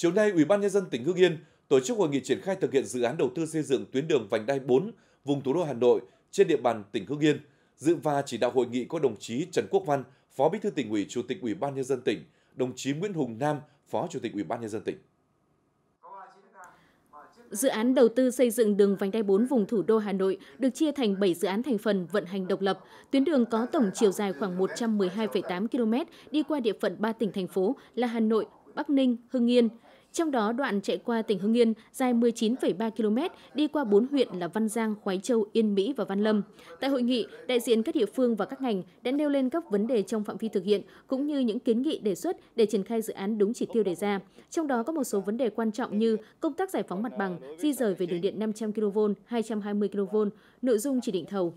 Chiều nay, Ủy ban nhân dân tỉnh Hưng Yên tổ chức hội nghị triển khai thực hiện dự án đầu tư xây dựng tuyến đường vành đai 4 vùng thủ đô Hà Nội trên địa bàn tỉnh Hưng Yên. Dự và chỉ đạo hội nghị có đồng chí Trần Quốc Văn, Phó Bí thư tỉnh ủy, Chủ tịch Ủy ban nhân dân tỉnh, đồng chí Nguyễn Hùng Nam, Phó Chủ tịch Ủy ban nhân dân tỉnh. Dự án đầu tư xây dựng đường vành đai 4 vùng thủ đô Hà Nội được chia thành 7 dự án thành phần vận hành độc lập. Tuyến đường có tổng chiều dài khoảng 112,8 km đi qua địa phận 3 tỉnh thành phố là Hà Nội, Bắc Ninh, Hưng Yên, trong đó đoạn chạy qua tỉnh Hưng Yên dài 19,3 km đi qua 4 huyện là Văn Giang, Khoái Châu, Yên Mỹ và Văn Lâm. Tại hội nghị, đại diện các địa phương và các ngành đã nêu lên các vấn đề trong phạm vi thực hiện cũng như những kiến nghị đề xuất để triển khai dự án đúng chỉ tiêu đề ra. Trong đó có một số vấn đề quan trọng như công tác giải phóng mặt bằng, di rời về đường điện 500 kV, 220 kV, nội dung chỉ định thầu,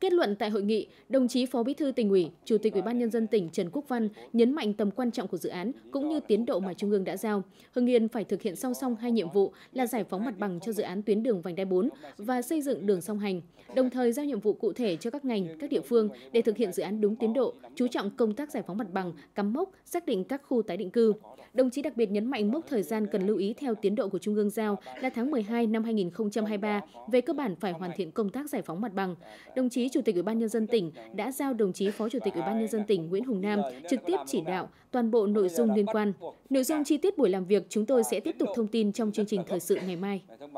Kết luận tại hội nghị, đồng chí Phó Bí thư tỉnh ủy, Chủ tịch Ủy ban nhân dân tỉnh Trần Quốc Văn nhấn mạnh tầm quan trọng của dự án cũng như tiến độ mà Trung ương đã giao. Hưng Yên phải thực hiện song song hai nhiệm vụ là giải phóng mặt bằng cho dự án tuyến đường vành đai 4 và xây dựng đường song hành, đồng thời giao nhiệm vụ cụ thể cho các ngành, các địa phương để thực hiện dự án đúng tiến độ, chú trọng công tác giải phóng mặt bằng, cắm mốc, xác định các khu tái định cư. Đồng chí đặc biệt nhấn mạnh mốc thời gian cần lưu ý theo tiến độ của Trung ương giao là tháng 12 năm 2023 về cơ bản phải hoàn thiện công tác giải phóng mặt bằng. Đồng chí Chủ tịch Ủy ban nhân dân tỉnh đã giao đồng chí Phó Chủ tịch Ủy ban nhân dân tỉnh Nguyễn Hùng Nam trực tiếp chỉ đạo toàn bộ nội dung liên quan. Nội dung chi tiết buổi làm việc chúng tôi sẽ tiếp tục thông tin trong chương trình thời sự ngày mai.